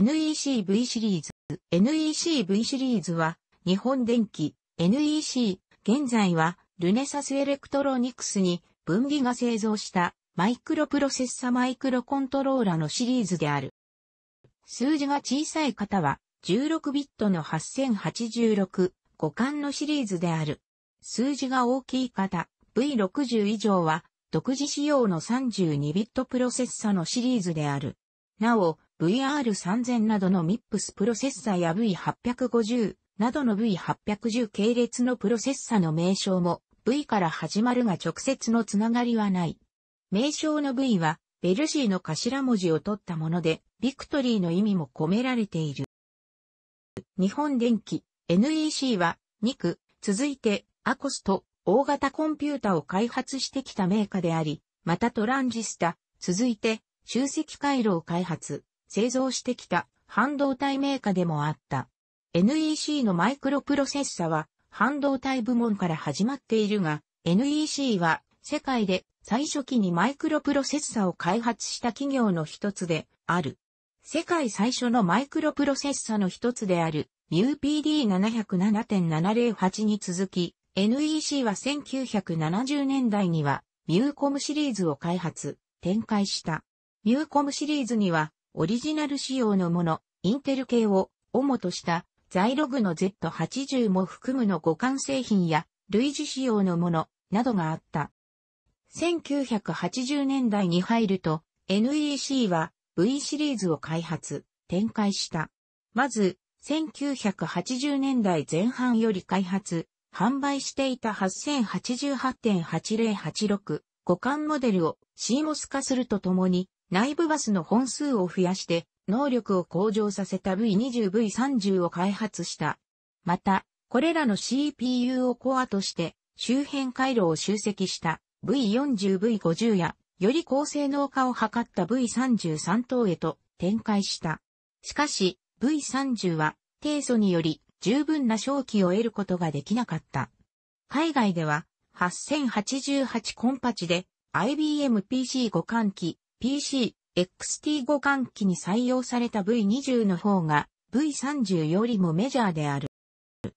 NECV シリーズ。NECV シリーズは、日本電機、NEC、現在は、ルネサスエレクトロニクスに、分離が製造した、マイクロプロセッサマイクロコントローラのシリーズである。数字が小さい方は、16ビットの8086、互換のシリーズである。数字が大きい方、V60 以上は、独自仕様の32ビットプロセッサのシリーズである。なお、VR3000 などの MIPS プロセッサや V850 などの V810 系列のプロセッサの名称も V から始まるが直接のつながりはない。名称の V はベルシーの頭文字を取ったもので、ビクトリーの意味も込められている。日本電機 NEC は2区、続いてアコスと大型コンピュータを開発してきたメーカーであり、またトランジスタ、続いて集積回路を開発。製造してきた半導体メーカーでもあった。NEC のマイクロプロセッサは半導体部門から始まっているが、NEC は世界で最初期にマイクロプロセッサを開発した企業の一つである。世界最初のマイクロプロセッサの一つである UPD707.708 に続き、NEC は1970年代にはミューコムシリーズを開発、展開した。ミューコムシリーズにはオリジナル仕様のもの、インテル系を主としたザイログの Z80 も含むの互換製品や類似仕様のものなどがあった。1980年代に入ると NEC は V シリーズを開発、展開した。まず、1980年代前半より開発、販売していた8088.8086互換モデルを CMOS 化するとともに内部バスの本数を増やして、能力を向上させた V20、V30 を開発した。また、これらの CPU をコアとして、周辺回路を集積した V40、V50 や、より高性能化を図った V33 等へと展開した。しかし、V30 は、提訴により、十分な正気を得ることができなかった。海外では、8088コンパチで、IBM PC 互換機、PC、XT 互換機に採用された V20 の方が V30 よりもメジャーである。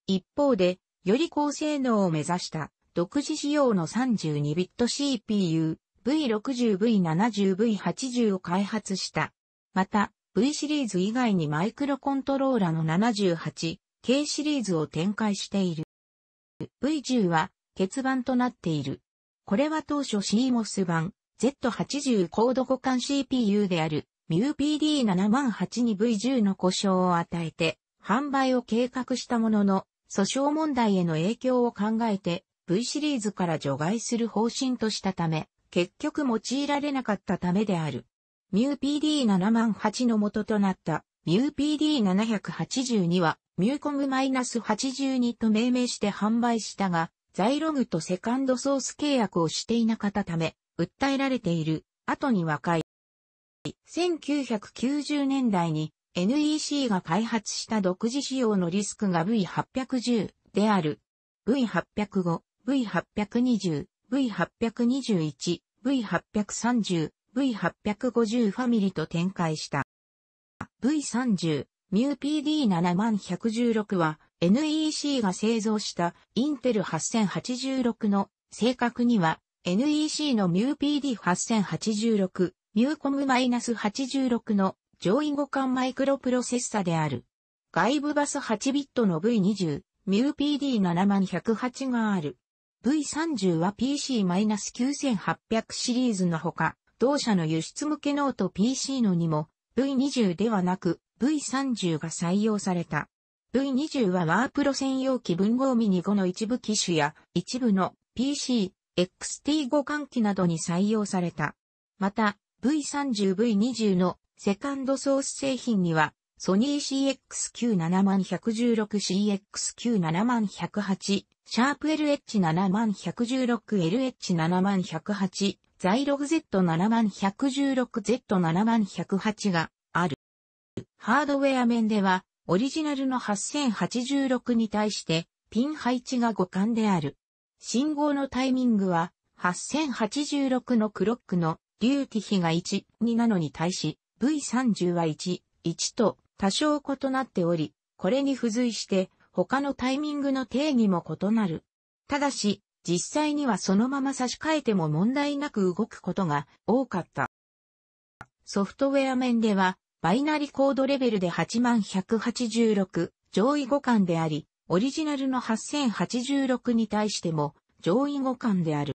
一方で、より高性能を目指した独自仕様の32ビット CPU、V60、V70、V80 を開発した。また、V シリーズ以外にマイクロコントローラの78、K シリーズを展開している。V10 は欠番となっている。これは当初 CMOS 版、Z80 コード互換 CPU である MUPD708 に V10 の故障を与えて販売を計画したものの訴訟問題への影響を考えて V シリーズから除外する方針としたため結局用いられなかったためである。MUPD708 の元となった MUPD782 は MUCOM-82 と命名して販売したが、ザイログとセカンドソース契約をしていなかったため、訴えられている、後に和解。1990年代に NEC が開発した独自仕様のリスクが V810 である。V805、V820、V821、V830、V850 ファミリーと展開した。V30、MUPD7116 は NEC が製造したインテル8086の正確には NEC の MUPD8086、MUCOM-86 の上位互換マイクロプロセッサである。外部バス8ビットの V20、MUPD70108 がある。V30 は PC-9800 シリーズのほか、同社の輸出向けノート PC のにも V20 ではなく V30 が採用された。V20 はワープロ専用機文号ミニ5の一部機種や一部の PC、x t 互換機などに採用された。また、V30V20 のセカンドソース製品には、ソニー CX97116、CX97108、シャープ LH7116、LH7108、ザイログ Z7116、Z7108 がある。ハードウェア面では、オリジナルの8086に対して、ピン配置が互換である。信号のタイミングは、8086のクロックのューティ比が1、2なのに対し、V30 は1、1と多少異なっており、これに付随して他のタイミングの定義も異なる。ただし、実際にはそのまま差し替えても問題なく動くことが多かった。ソフトウェア面では、バイナリコードレベルで8186、上位互換であり、オリジナルの8086に対しても上位互換である。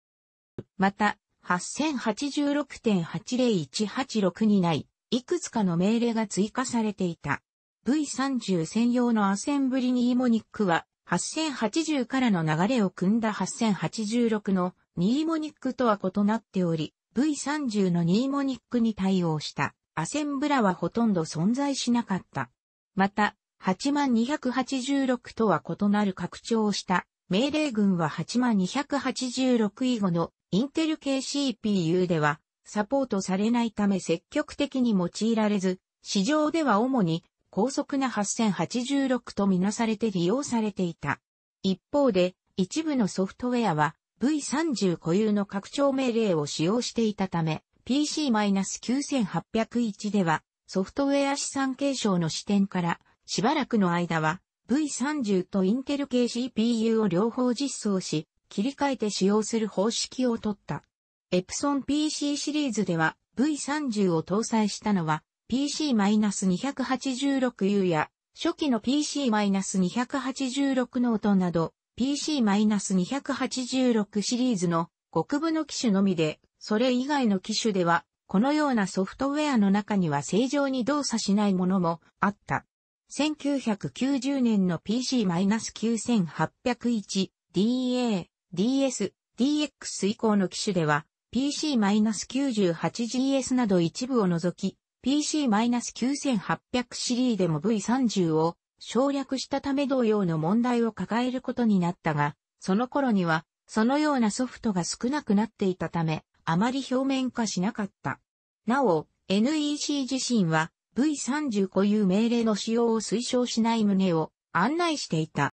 また、8086.80186にない、いくつかの命令が追加されていた。V30 専用のアセンブリニーモニックは、8080からの流れを組んだ8086のニーモニックとは異なっており、V30 のニーモニックに対応したアセンブラはほとんど存在しなかった。また、8286とは異なる拡張をした。命令群は8286以後のインテル系 CPU ではサポートされないため積極的に用いられず、市場では主に高速な8086とみなされて利用されていた。一方で、一部のソフトウェアは V30 固有の拡張命令を使用していたため、PC-9801 ではソフトウェア資産継承の視点からしばらくの間は V30 とインテル系 CPU を両方実装し、切り替えて使用する方式を取った。エプソン PC シリーズでは V30 を搭載したのは PC-286U や初期の PC-286 ノートなど PC-286 シリーズの極部の機種のみで、それ以外の機種ではこのようなソフトウェアの中には正常に動作しないものもあった。1990年の PC-9801、DA、DS、DX 以降の機種では、PC-98GS など一部を除き、PC-9800 シリーでも V30 を省略したため同様の問題を抱えることになったが、その頃には、そのようなソフトが少なくなっていたため、あまり表面化しなかった。なお、NEC 自身は、v 3 0固有命令の使用を推奨しない旨を案内していた。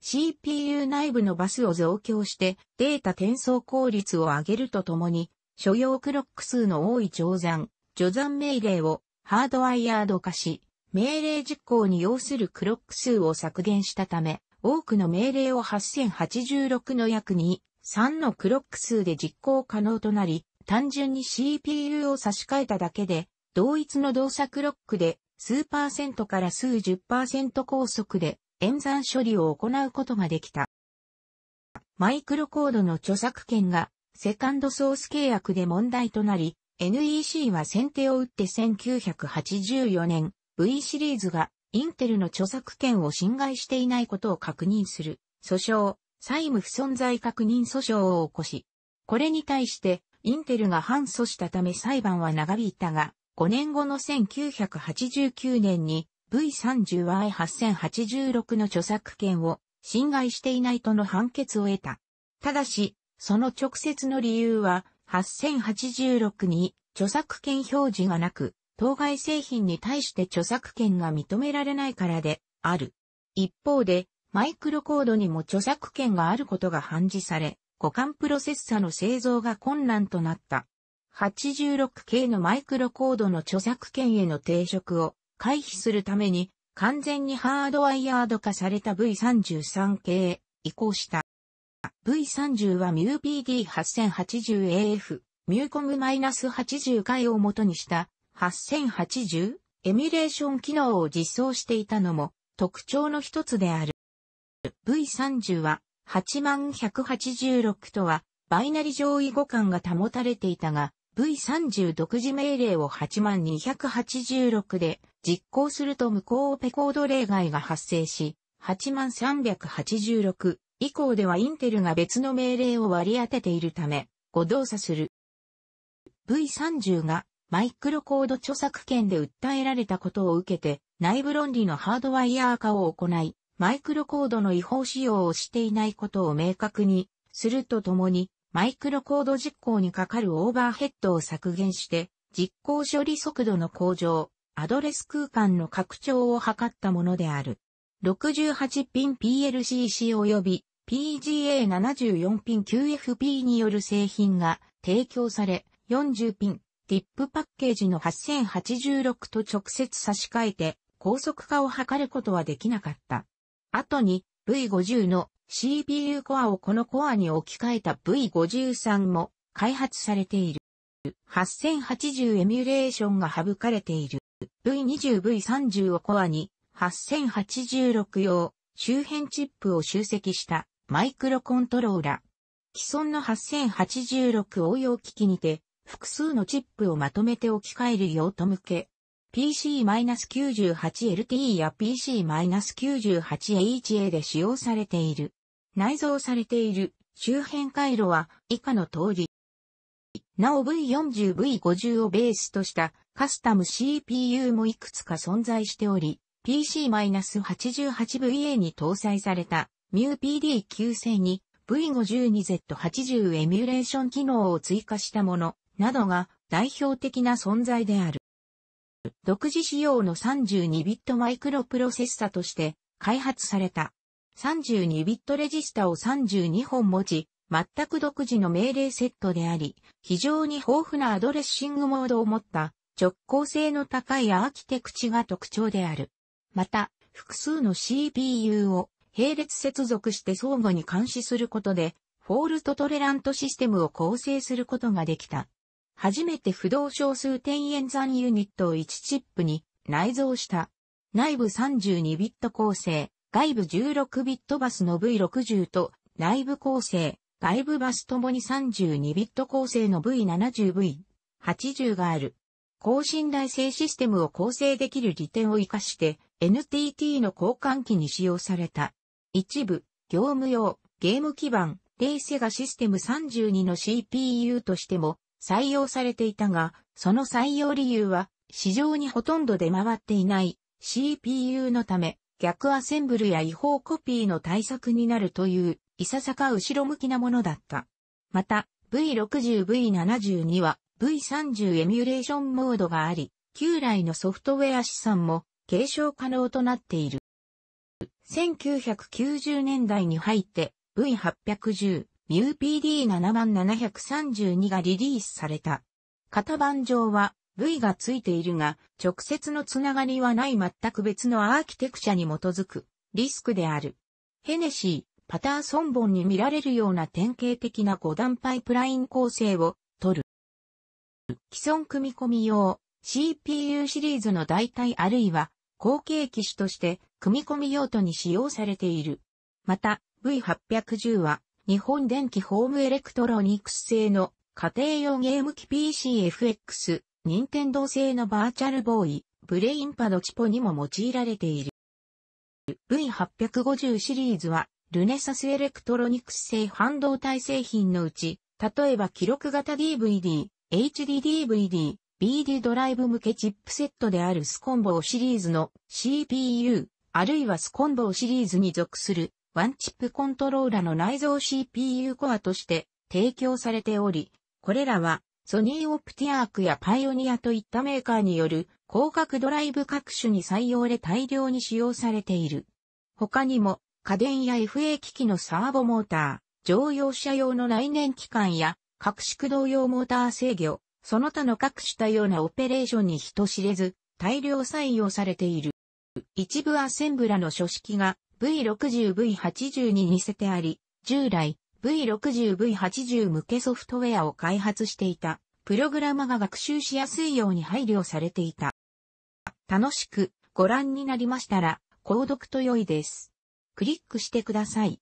CPU 内部のバスを増強してデータ転送効率を上げるとともに、所要クロック数の多い乗算、除算命令をハードワイヤード化し、命令実行に要するクロック数を削減したため、多くの命令を8086の約2、3のクロック数で実行可能となり、単純に CPU を差し替えただけで同一の動作クロックで数パーセントから数十パーセント高速で演算処理を行うことができた。マイクロコードの著作権がセカンドソース契約で問題となり、NEC は先手を打って1984年 V シリーズがインテルの著作権を侵害していないことを確認する訴訟、債務不存在確認訴訟を起こし、これに対してインテルが反訴したため裁判は長引いたが、5年後の1989年に v 3 0 y 8 0 8 6の著作権を侵害していないとの判決を得た。ただし、その直接の理由は8086に著作権表示がなく、当該製品に対して著作権が認められないからである。一方で、マイクロコードにも著作権があることが判示され、互換プロセッサの製造が困難となった。86K のマイクロコードの著作権への抵触を回避するために完全にハードワイヤード化された V33K へ移行した。V30 は MUPD8080AF、MUCOM-80 回を元にした8080エミュレーション機能を実装していたのも特徴の一つである。V30 は8 1 8 6とはバイナリ上位互換が保たれていたが、V30 独自命令を8286で実行すると無効オペコード例外が発生し、8386以降ではインテルが別の命令を割り当てているため、誤動作する。V30 がマイクロコード著作権で訴えられたことを受けて、内部論理のハードワイヤー化を行い、マイクロコードの違法使用をしていないことを明確にするとともに、マイクロコード実行にかかるオーバーヘッドを削減して、実行処理速度の向上、アドレス空間の拡張を図ったものである。68ピン PLCC 及び PGA74 ピン QFP による製品が提供され、40ピン、ティップパッケージの8086と直接差し替えて、高速化を図ることはできなかった。後に V50 の CPU コアをこのコアに置き換えた V53 も開発されている。8080エミュレーションが省かれている。V20、V30 をコアに8086用周辺チップを集積したマイクロコントローラ。既存の8086応用機器にて複数のチップをまとめて置き換える用途向け。PC-98LT や PC-98HA で使用されている。内蔵されている周辺回路は以下の通り。なお V40、V50 をベースとしたカスタム CPU もいくつか存在しており、PC-88VA に搭載された MUPD9000 に V52Z80 エミュレーション機能を追加したものなどが代表的な存在である。独自仕様の32ビットマイクロプロセッサとして開発された32ビットレジスタを32本持ち、全く独自の命令セットであり、非常に豊富なアドレッシングモードを持った直行性の高いアーキテクチが特徴である。また、複数の CPU を並列接続して相互に監視することで、フォールトトレラントシステムを構成することができた。初めて不動小数点演算ユニットを1チップに内蔵した。内部32ビット構成、外部16ビットバスの V60 と内部構成、外部バスともに32ビット構成の V70V、80がある。高信頼性システムを構成できる利点を活かして NTT の交換機に使用された。一部、業務用、ゲーム基盤、レイセガシステム32の CPU としても採用されていたが、その採用理由は市場にほとんど出回っていない CPU のため、逆アセンブルや違法コピーの対策になるという、いささか後ろ向きなものだった。また、V60V72 は V30 エミュレーションモードがあり、旧来のソフトウェア資産も継承可能となっている。1990年代に入って V810、MUPD7732 がリリースされた。型番上は V がついているが、直接のつながりはない全く別のアーキテクチャに基づくリスクである。ヘネシー、パターソン本に見られるような典型的な5段パイプライン構成を取る。既存組み込み用 CPU シリーズの代替あるいは後継機種として組み込み用途に使用されている。また V810 は日本電気ホームエレクトロニクス製の家庭用ゲーム機 PCFX 任天堂製のバーチャルボーイ、ブレインパドチポにも用いられている。V850 シリーズは、ルネサスエレクトロニクス製半導体製品のうち、例えば記録型 DVD、HDDVD、BD ドライブ向けチップセットであるスコンボーシリーズの CPU、あるいはスコンボーシリーズに属するワンチップコントローラの内蔵 CPU コアとして提供されており、これらはソニーオプティアークやパイオニアといったメーカーによる広角ドライブ各種に採用で大量に使用されている。他にも家電や FA 機器のサーボモーター、乗用車用の内燃機関や各宿動用モーター制御、その他の各種多様なオペレーションに人知れず大量採用されている。一部アセンブラの書式が V60V80 に似せてあり、従来 V60、V80 向けソフトウェアを開発していた、プログラマが学習しやすいように配慮されていた。楽しくご覧になりましたら、購読と良いです。クリックしてください。